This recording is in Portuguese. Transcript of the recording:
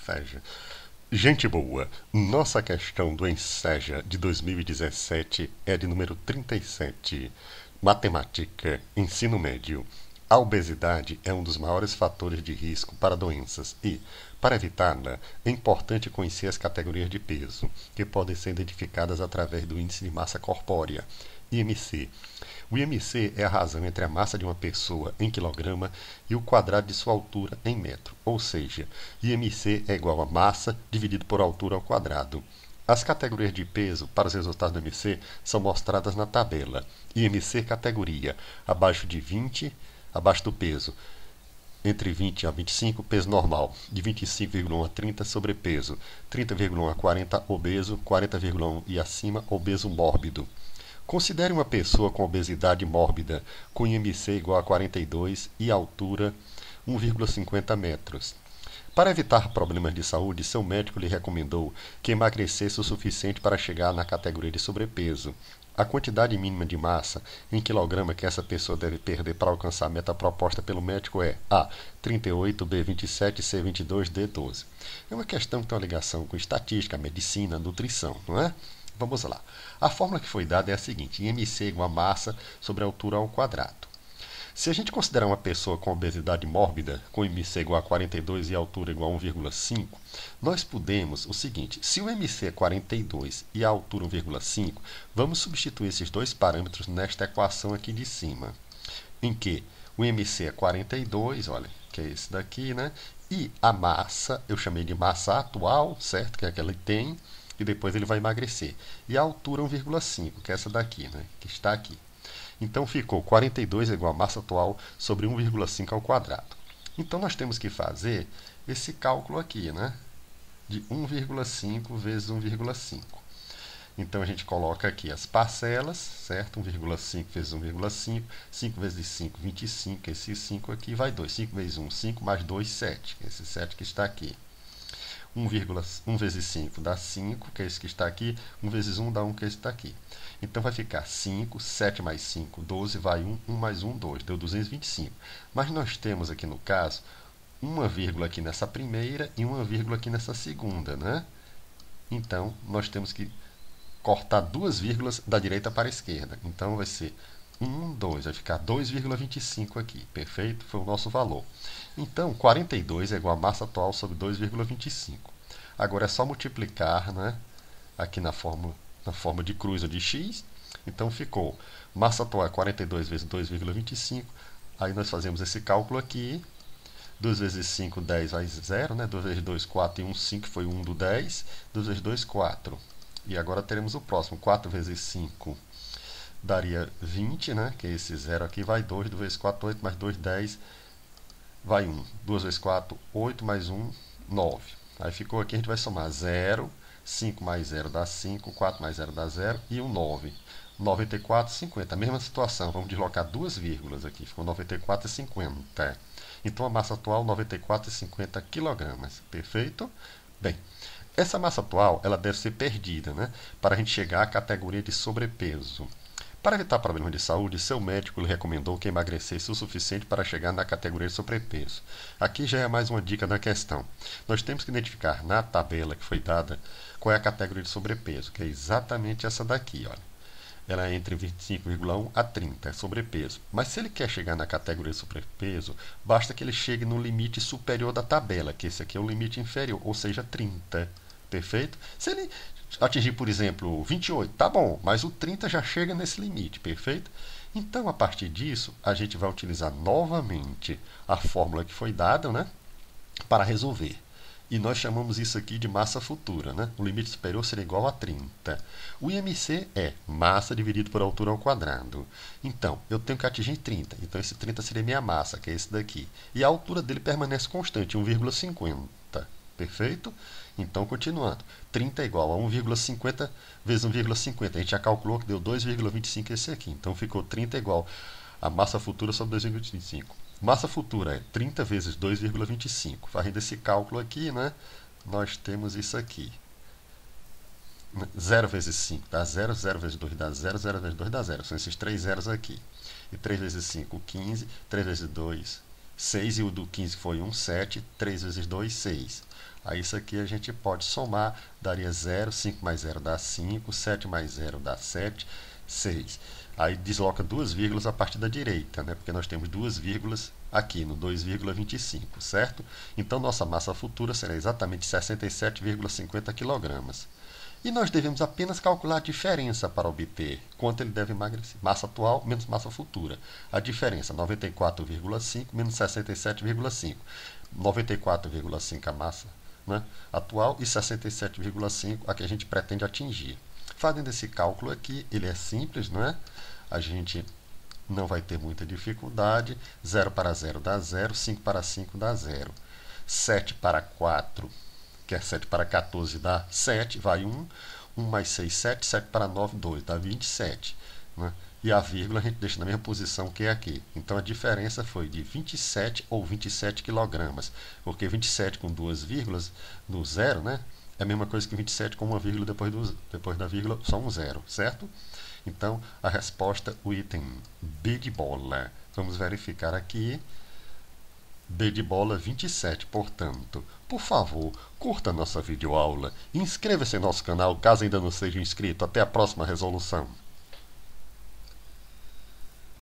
Enseja. Gente boa, nossa questão do Enseja de 2017 é de número 37. Matemática, ensino médio. A obesidade é um dos maiores fatores de risco para doenças e, para evitá-la, é importante conhecer as categorias de peso, que podem ser identificadas através do índice de massa corpórea, IMC. O IMC é a razão entre a massa de uma pessoa em quilograma e o quadrado de sua altura em metro, ou seja, IMC é igual a massa dividido por altura ao quadrado. As categorias de peso para os resultados do IMC são mostradas na tabela. IMC categoria abaixo de 20, abaixo do peso entre 20 a 25, peso normal, de 25,1 a 30, sobrepeso, 30,1 a 40, obeso, 40,1 e acima, obeso mórbido. Considere uma pessoa com obesidade mórbida, com IMC igual a 42 e altura 1,50 metros. Para evitar problemas de saúde, seu médico lhe recomendou que emagrecesse o suficiente para chegar na categoria de sobrepeso. A quantidade mínima de massa em quilograma que essa pessoa deve perder para alcançar a meta proposta pelo médico é A. 38, B. 27, C. 22, D. 12. É uma questão que tem uma ligação com estatística, medicina, nutrição, não é? Vamos lá. A fórmula que foi dada é a seguinte: MC igual a massa sobre a altura ao quadrado. Se a gente considerar uma pessoa com obesidade mórbida, com MC igual a 42 e altura igual a 1,5, nós podemos o seguinte: se o MC é 42 e a altura 1,5, vamos substituir esses dois parâmetros nesta equação aqui de cima, em que o MC é 42, olha, que é esse daqui, né? E a massa, eu chamei de massa atual, certo? Que é aquela que tem e depois ele vai emagrecer. E a altura 1,5, que é essa daqui, né, que está aqui. Então ficou 42 igual a massa atual sobre 1,5 ao quadrado. Então nós temos que fazer esse cálculo aqui, né, de 1,5 vezes 1,5. Então a gente coloca aqui as parcelas, certo? 1,5 vezes 1,5, 5 vezes 5, 25, esse 5 aqui vai 2. 5 vezes 1, 5, mais 2, 7. Esse 7 que está aqui. 1, vezes 5 dá 5, que é esse que está aqui. 1 vezes 1 dá 1, que é esse que está aqui. Então vai ficar 5, 7 mais 5, 12, vai 1, 1 mais 1, 2, deu 225. Mas nós temos aqui no caso uma vírgula aqui nessa primeira e uma vírgula aqui nessa segunda, né? Então nós temos que cortar duas vírgulas da direita para a esquerda. Então vai ser 1, 2, vai ficar 2,25 aqui, perfeito? Foi o nosso valor. Então, 42 é igual a massa atual sobre 2,25. Agora é só multiplicar né, aqui na forma, na forma de cruz ou de x. Então ficou massa atual é 42 vezes 2,25. Aí nós fazemos esse cálculo aqui. 2 vezes 5, 10 vai 0, né? 2 vezes 2, 4 e 1, 5 foi 1 do 10. 2 vezes 2, 4. E agora teremos o próximo. 4 vezes 5 daria 20, né? Que é esse 0 aqui vai 2, 2 vezes 4, 8, mais 2, 10 vai 1. 2 vezes 4, 8 mais 1, 9. Aí ficou aqui, a gente vai somar 0, 5 mais 0 dá 5, 4 mais 0 dá 0 e o 9. 94, 50. Mesma situação, vamos deslocar duas vírgulas aqui, ficou 94 50. Então a massa atual 94 e 50 kg, perfeito? Bem, essa massa atual ela deve ser perdida né, para a gente chegar à categoria de sobrepeso. Para evitar problemas de saúde, seu médico lhe recomendou que emagrecesse o suficiente para chegar na categoria de sobrepeso. Aqui já é mais uma dica da questão. Nós temos que identificar na tabela que foi dada qual é a categoria de sobrepeso, que é exatamente essa daqui, olha. Ela é entre 25,1 a 30, é sobrepeso. Mas se ele quer chegar na categoria de sobrepeso, basta que ele chegue no limite superior da tabela, que esse aqui é o limite inferior, ou seja, 30. Perfeito? Se ele atingir, por exemplo, 28, tá bom, mas o 30 já chega nesse limite, perfeito? Então, a partir disso, a gente vai utilizar novamente a fórmula que foi dada, né? Para resolver. E nós chamamos isso aqui de massa futura, né? O limite superior será igual a 30. O IMC é massa dividido por altura ao quadrado. Então, eu tenho que atingir 30. Então, esse 30 seria minha massa, que é esse daqui. E a altura dele permanece constante, 1,50. Perfeito? Então, continuando. 30 é igual a 1,50 vezes 1,50. A gente já calculou que deu 2,25 esse aqui. Então, ficou 30 é igual a massa futura sobre 2,25. Massa futura é 30 vezes 2,25. Fazendo esse cálculo aqui, né? Nós temos isso aqui. 0 vezes 5 dá 0, 0 vezes 2 dá 0, 0 vezes 2 dá 0. São esses três zeros aqui. E 3 vezes 5, 15. 3 vezes 2, 6 e o do 15 foi 1, 7, 3 vezes 2, 6. Aí isso aqui a gente pode somar, daria 0, 5 mais 0 dá 5, 7 mais 0 dá 7, 6. Aí desloca duas vírgulas a partir da direita, né? porque nós temos duas vírgulas aqui no 2,25, certo? Então nossa massa futura será exatamente 67,50 kg. E nós devemos apenas calcular a diferença para obter quanto ele deve emagrecer. Massa atual menos massa futura. A diferença 94,5 menos 67,5. 94,5 a massa né, atual e 67,5 a que a gente pretende atingir. Fazendo esse cálculo aqui, ele é simples, não é? A gente não vai ter muita dificuldade. 0 para 0 dá 0, 5 para 5 dá 0. 7 para 4 dá que é 7 para 14 dá 7, vai 1. 1 mais 6, 7. 7 para 9, 2, dá 27. Né? E a vírgula a gente deixa na mesma posição que é aqui. Então a diferença foi de 27 ou 27 quilogramas. Porque 27 com duas vírgulas no zero, né? É a mesma coisa que 27 com uma vírgula depois, do, depois da vírgula, só um zero, certo? Então, a resposta, o item B de bola. Vamos verificar aqui. D de bola 27, portanto. Por favor, curta nossa videoaula inscreva-se em nosso canal caso ainda não seja inscrito. Até a próxima resolução.